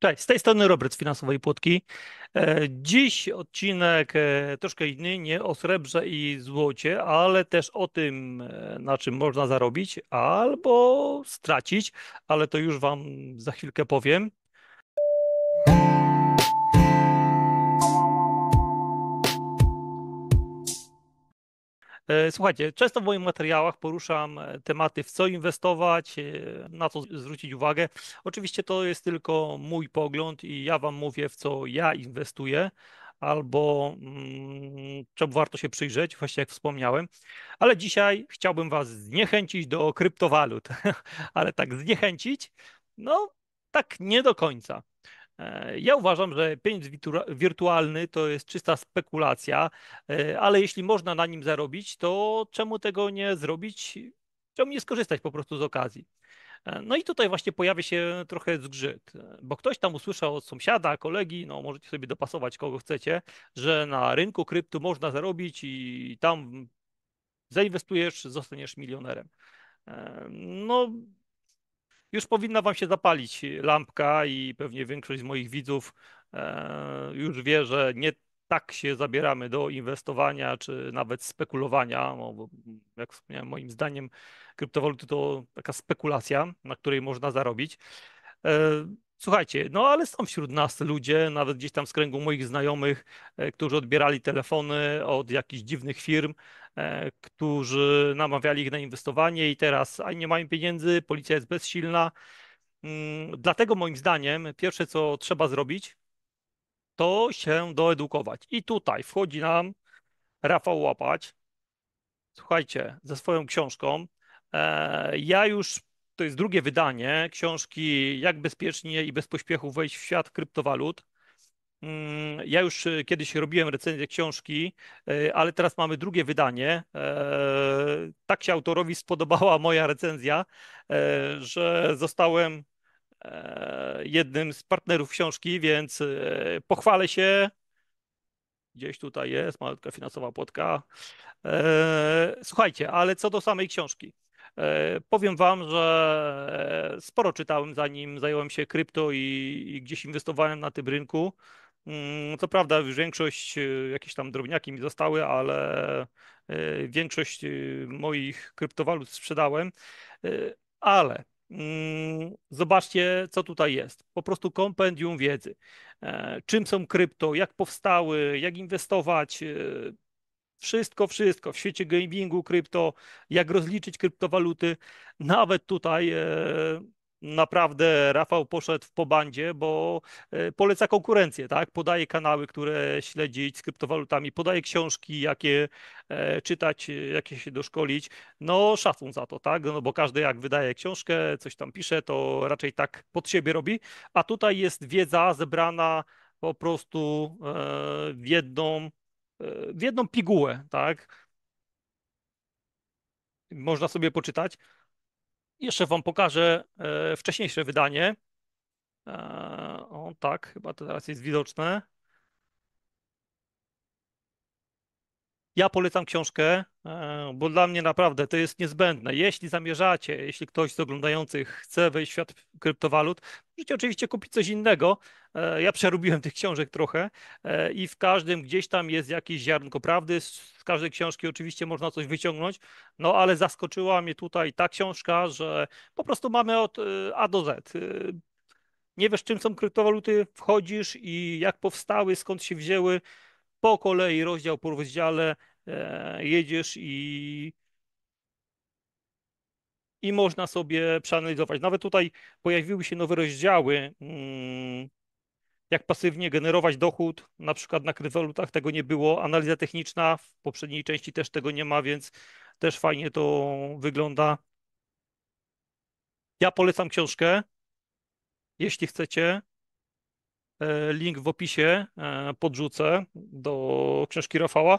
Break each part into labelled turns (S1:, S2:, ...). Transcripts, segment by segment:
S1: Cześć, z tej strony Robert z Finansowej Płotki. E, dziś odcinek e, troszkę inny, nie o srebrze i złocie, ale też o tym, e, na czym można zarobić albo stracić, ale to już Wam za chwilkę powiem. E, słuchajcie, często w moich materiałach poruszam e, tematy, w co inwestować, e, na co zwrócić uwagę. Oczywiście to jest tylko mój pogląd i ja Wam mówię, w co ja inwestuję albo mm, czemu warto się przyjrzeć, właśnie jak wspomniałem. Ale dzisiaj chciałbym Was zniechęcić do kryptowalut, ale tak zniechęcić, no tak nie do końca. E, ja uważam, że pieniądz wirtualny to jest czysta spekulacja, e, ale jeśli można na nim zarobić, to czemu tego nie zrobić? Czemu nie skorzystać po prostu z okazji? E, no i tutaj właśnie pojawia się trochę zgrzyt, bo ktoś tam usłyszał od sąsiada, kolegi, no możecie sobie dopasować kogo chcecie, że na rynku kryptu można zarobić i tam zainwestujesz, zostaniesz milionerem. No już powinna Wam się zapalić lampka i pewnie większość z moich widzów e, już wie, że nie tak się zabieramy do inwestowania czy nawet spekulowania. No, bo jak wspomniałem, moim zdaniem kryptowaluty to taka spekulacja, na której można zarobić. E, Słuchajcie, no ale są wśród nas ludzie, nawet gdzieś tam z kręgu moich znajomych, e, którzy odbierali telefony od jakichś dziwnych firm, e, którzy namawiali ich na inwestowanie i teraz ani nie mają pieniędzy, policja jest bezsilna. Mm, dlatego moim zdaniem pierwsze, co trzeba zrobić, to się doedukować. I tutaj wchodzi nam Rafał Łapać. Słuchajcie, ze swoją książką. E, ja już to jest drugie wydanie książki Jak bezpiecznie i bez pośpiechu wejść w świat kryptowalut. Mm, ja już e, kiedyś robiłem recenzję książki, e, ale teraz mamy drugie wydanie. E, tak się autorowi spodobała moja recenzja, że zostałem jednym z partnerów książki, więc pochwalę się. Gdzieś tutaj jest malutka finansowa płotka. Słuchajcie, ale co do samej książki. E, powiem Wam, że e, sporo czytałem, zanim zająłem się krypto i, i gdzieś inwestowałem na tym rynku. Mm, co prawda, już większość, e, jakieś tam drobniaki mi zostały, ale większość moich kryptowalut sprzedałem. Ale mm, Zobaczcie, co tutaj jest. Po prostu kompendium wiedzy. Czym są krypto, jak powstały, jak inwestować, wszystko, wszystko w świecie gamingu, krypto, jak rozliczyć kryptowaluty. Nawet tutaj e, naprawdę Rafał poszedł w pobandzie, bo e, poleca konkurencję, tak? Podaje kanały, które śledzić z kryptowalutami, podaje książki, jakie e, czytać, jakie się doszkolić. No szacun za to, tak? No bo każdy jak wydaje książkę, coś tam pisze, to raczej tak pod siebie robi, a tutaj jest wiedza zebrana po prostu w jedną E, w jedną pigułę, tak? Można sobie poczytać. Jeszcze wam pokażę e, wcześniejsze wydanie. E, o, tak, chyba to teraz jest widoczne. Ja polecam książkę, e, bo dla mnie naprawdę to jest niezbędne. Jeśli zamierzacie, jeśli ktoś z oglądających chce wejść w świat kryptowalut, możecie oczywiście kupić coś innego. E, ja przerobiłem tych książek trochę e, i w każdym gdzieś tam jest jakieś ziarnko prawdy. Z każdej książki oczywiście można coś wyciągnąć, no ale zaskoczyła mnie tutaj ta książka, że po prostu mamy od A do Z nie wiesz, czym są kryptowaluty, wchodzisz i jak powstały, skąd się wzięły po kolei, rozdział po rozdziale e, jedziesz i i można sobie przeanalizować. Nawet tutaj pojawiły się nowe rozdziały, mm, jak pasywnie generować dochód, na przykład na kryptowalutach tego nie było, analiza techniczna w poprzedniej części też tego nie ma, więc też fajnie to wygląda. Ja polecam książkę, jeśli chcecie. E, link w opisie e, podrzucę do książki Rafała.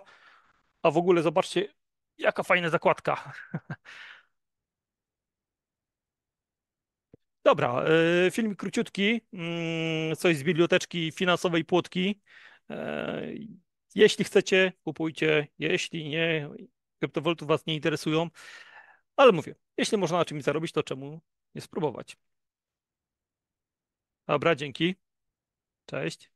S1: A w ogóle zobaczcie, jaka fajna zakładka. Dobra, e, film króciutki, mm, coś z biblioteczki finansowej Płotki. Jeśli chcecie, kupujcie, jeśli nie, kryptowaluty Was nie interesują. Ale mówię, jeśli można na czymś zarobić, to czemu nie spróbować? Dobra, dzięki. Cześć.